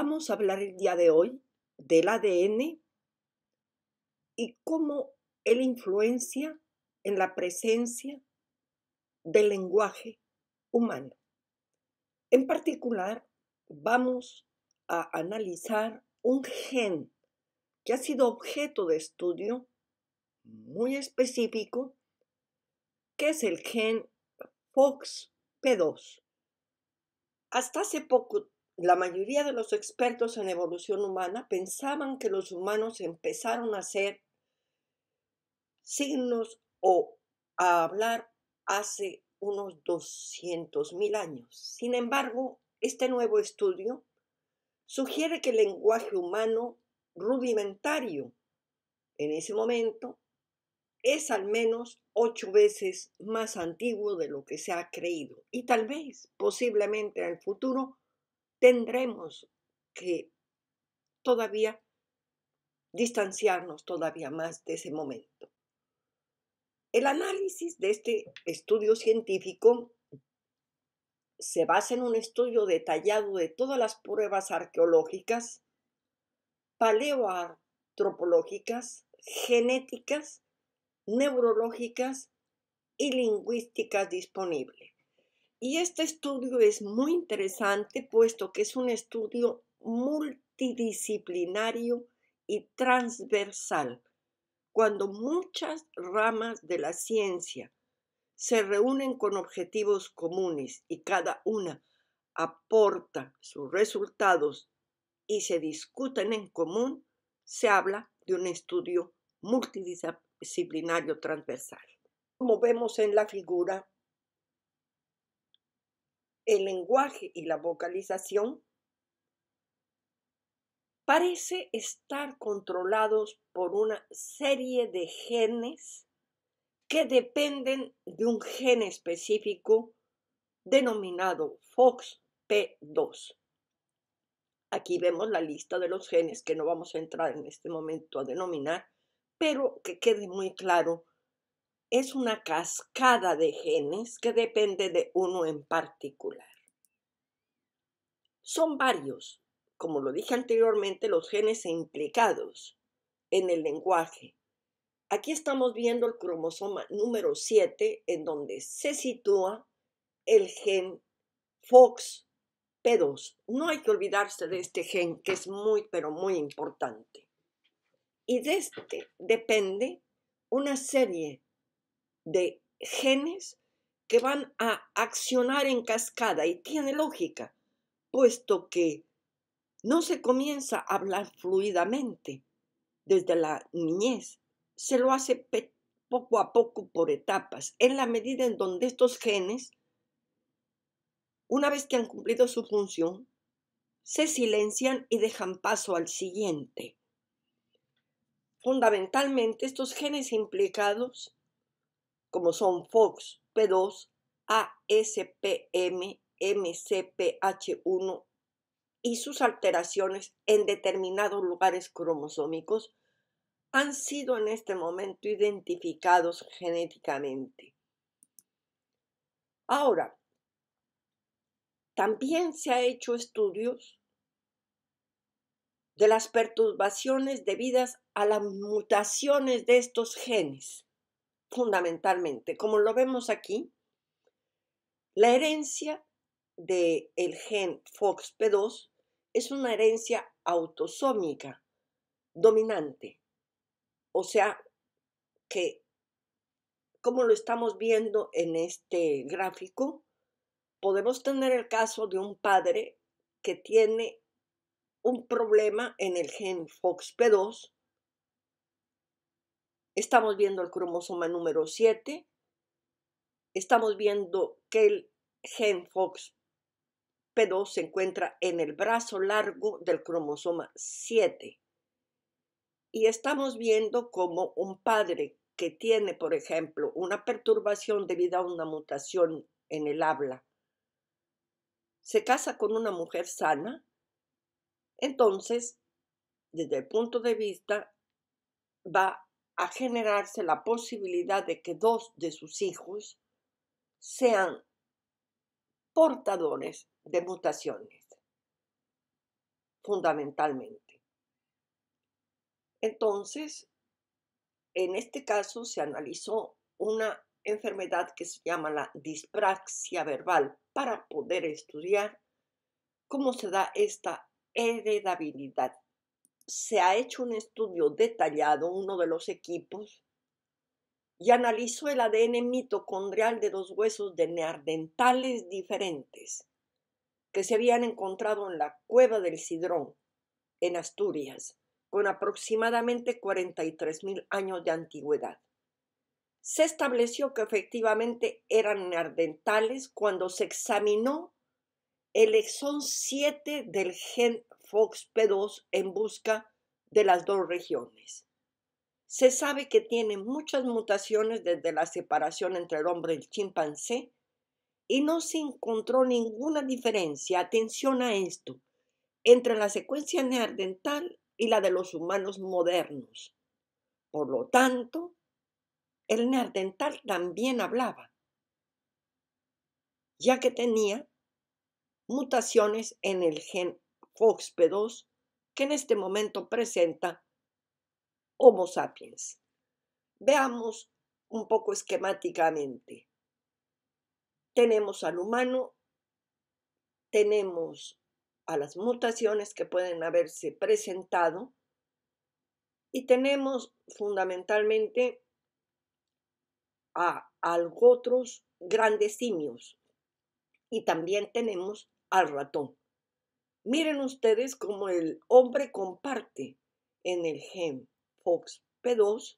Vamos a hablar el día de hoy del ADN y cómo él influencia en la presencia del lenguaje humano. En particular, vamos a analizar un gen que ha sido objeto de estudio muy específico, que es el gen FOXP2. Hasta hace poco la mayoría de los expertos en evolución humana pensaban que los humanos empezaron a hacer signos o a hablar hace unos 200.000 años. Sin embargo, este nuevo estudio sugiere que el lenguaje humano rudimentario en ese momento es al menos ocho veces más antiguo de lo que se ha creído y tal vez, posiblemente en el futuro, tendremos que todavía distanciarnos todavía más de ese momento. El análisis de este estudio científico se basa en un estudio detallado de todas las pruebas arqueológicas, paleoantropológicas, genéticas, neurológicas y lingüísticas disponibles. Y este estudio es muy interesante puesto que es un estudio multidisciplinario y transversal, cuando muchas ramas de la ciencia se reúnen con objetivos comunes y cada una aporta sus resultados y se discuten en común, se habla de un estudio multidisciplinario transversal. Como vemos en la figura, el lenguaje y la vocalización parece estar controlados por una serie de genes que dependen de un gen específico denominado FOXP2. Aquí vemos la lista de los genes que no vamos a entrar en este momento a denominar, pero que quede muy claro es una cascada de genes que depende de uno en particular. Son varios, como lo dije anteriormente, los genes implicados en el lenguaje. Aquí estamos viendo el cromosoma número 7, en donde se sitúa el gen FOXP2. No hay que olvidarse de este gen, que es muy, pero muy importante. Y de este depende una serie de genes que van a accionar en cascada y tiene lógica, puesto que no se comienza a hablar fluidamente desde la niñez, se lo hace poco a poco por etapas, en la medida en donde estos genes, una vez que han cumplido su función, se silencian y dejan paso al siguiente. Fundamentalmente, estos genes implicados como son Fox, P2, ASPM, MCPH1 y sus alteraciones en determinados lugares cromosómicos han sido en este momento identificados genéticamente. Ahora, también se han hecho estudios de las perturbaciones debidas a las mutaciones de estos genes fundamentalmente, como lo vemos aquí, la herencia del el gen FOXP2 es una herencia autosómica dominante, o sea, que como lo estamos viendo en este gráfico, podemos tener el caso de un padre que tiene un problema en el gen FOXP2 Estamos viendo el cromosoma número 7. Estamos viendo que el gen Fox P2 se encuentra en el brazo largo del cromosoma 7. Y estamos viendo como un padre que tiene, por ejemplo, una perturbación debido a una mutación en el habla, se casa con una mujer sana, entonces, desde el punto de vista, va a generarse la posibilidad de que dos de sus hijos sean portadores de mutaciones, fundamentalmente. Entonces, en este caso se analizó una enfermedad que se llama la dispraxia verbal para poder estudiar cómo se da esta heredabilidad se ha hecho un estudio detallado, uno de los equipos, y analizó el ADN mitocondrial de dos huesos de neandertales diferentes que se habían encontrado en la cueva del Sidrón, en Asturias, con aproximadamente 43.000 años de antigüedad. Se estableció que efectivamente eran neandertales cuando se examinó el exón 7 del gen Fox P2 en busca de las dos regiones. Se sabe que tiene muchas mutaciones desde la separación entre el hombre y el chimpancé y no se encontró ninguna diferencia, atención a esto, entre la secuencia neardental y la de los humanos modernos. Por lo tanto, el neardental también hablaba, ya que tenía mutaciones en el gen fóspedos que en este momento presenta Homo sapiens. Veamos un poco esquemáticamente. Tenemos al humano, tenemos a las mutaciones que pueden haberse presentado y tenemos fundamentalmente a, a otros grandes simios y también tenemos al ratón. Miren ustedes cómo el hombre comparte en el gen Fox P2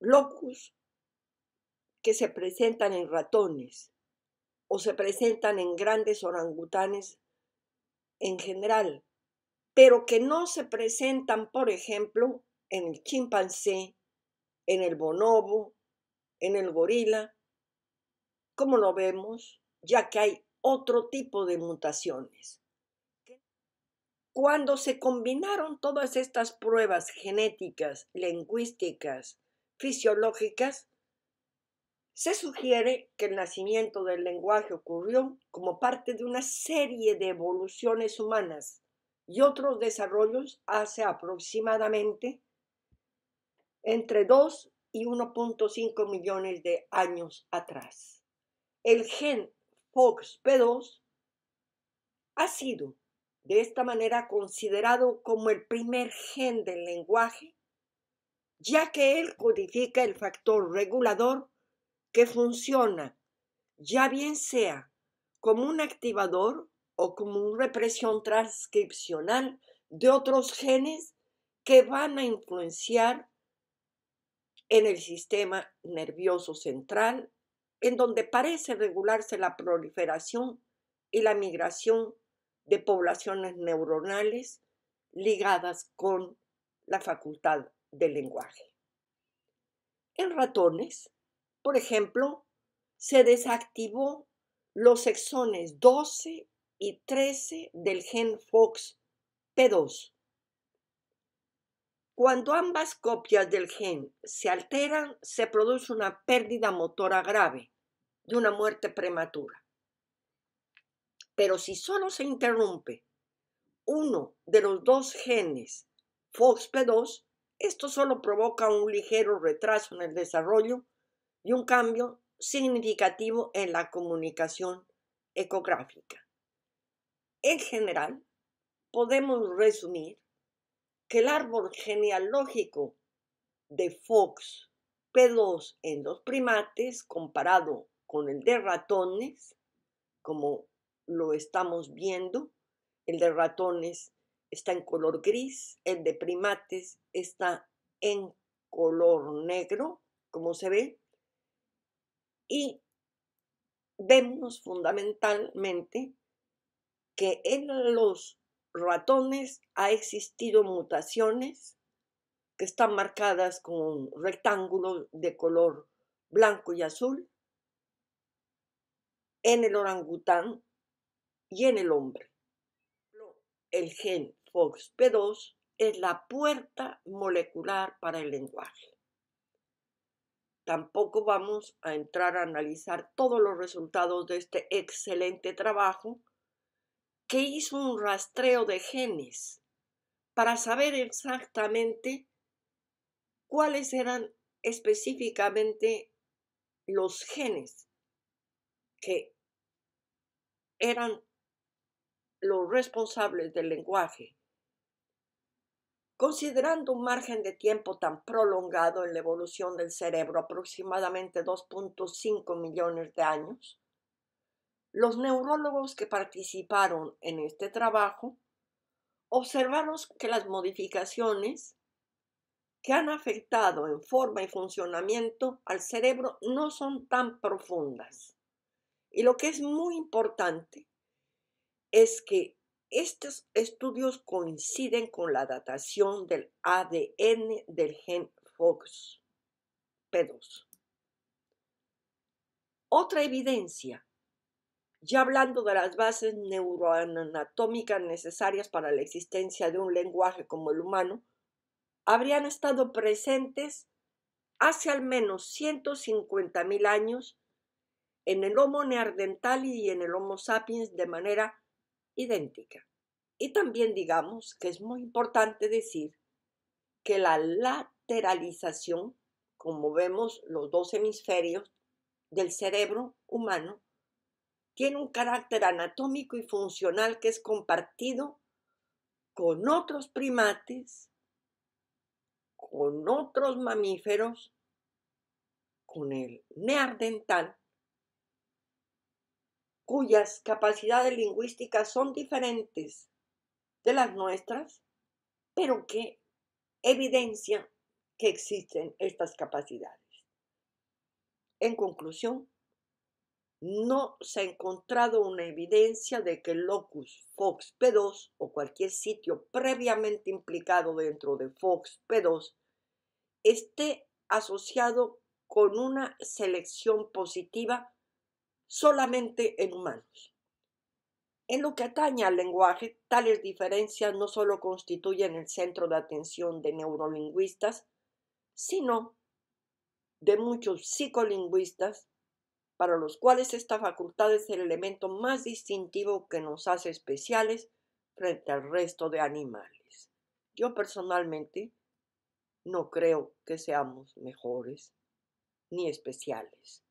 locus que se presentan en ratones o se presentan en grandes orangutanes en general, pero que no se presentan, por ejemplo, en el chimpancé, en el bonobo, en el gorila, como lo vemos, ya que hay otro tipo de mutaciones. Cuando se combinaron todas estas pruebas genéticas, lingüísticas, fisiológicas, se sugiere que el nacimiento del lenguaje ocurrió como parte de una serie de evoluciones humanas y otros desarrollos hace aproximadamente entre 2 y 1.5 millones de años atrás. El gen Fox 2 ha sido de esta manera considerado como el primer gen del lenguaje, ya que él codifica el factor regulador que funciona, ya bien sea como un activador o como una represión transcripcional de otros genes que van a influenciar en el sistema nervioso central en donde parece regularse la proliferación y la migración de poblaciones neuronales ligadas con la facultad del lenguaje. En ratones, por ejemplo, se desactivó los exones 12 y 13 del gen FOXP2 cuando ambas copias del gen se alteran, se produce una pérdida motora grave y una muerte prematura. Pero si solo se interrumpe uno de los dos genes, FOXP2, esto solo provoca un ligero retraso en el desarrollo y un cambio significativo en la comunicación ecográfica. En general, podemos resumir que el árbol genealógico de Fox P2 en los primates comparado con el de ratones, como lo estamos viendo, el de ratones está en color gris, el de primates está en color negro, como se ve, y vemos fundamentalmente que en los ratones ha existido mutaciones que están marcadas con rectángulos de color blanco y azul en el orangután y en el hombre. El gen FOXP2 es la puerta molecular para el lenguaje. Tampoco vamos a entrar a analizar todos los resultados de este excelente trabajo que hizo un rastreo de genes para saber exactamente cuáles eran específicamente los genes que eran los responsables del lenguaje. Considerando un margen de tiempo tan prolongado en la evolución del cerebro, aproximadamente 2.5 millones de años, los neurólogos que participaron en este trabajo observaron que las modificaciones que han afectado en forma y funcionamiento al cerebro no son tan profundas. Y lo que es muy importante es que estos estudios coinciden con la datación del ADN del gen FOX P2. Otra evidencia ya hablando de las bases neuroanatómicas necesarias para la existencia de un lenguaje como el humano, habrían estado presentes hace al menos 150.000 años en el Homo neandertal y en el Homo sapiens de manera idéntica. Y también digamos que es muy importante decir que la lateralización, como vemos los dos hemisferios del cerebro humano, tiene un carácter anatómico y funcional que es compartido con otros primates, con otros mamíferos, con el neardental, cuyas capacidades lingüísticas son diferentes de las nuestras, pero que evidencia que existen estas capacidades. En conclusión, no se ha encontrado una evidencia de que el locus Fox P2 o cualquier sitio previamente implicado dentro de Fox P2 esté asociado con una selección positiva solamente en humanos. En lo que atañe al lenguaje, tales diferencias no solo constituyen el centro de atención de neurolingüistas, sino de muchos psicolingüistas para los cuales esta facultad es el elemento más distintivo que nos hace especiales frente al resto de animales. Yo personalmente no creo que seamos mejores ni especiales.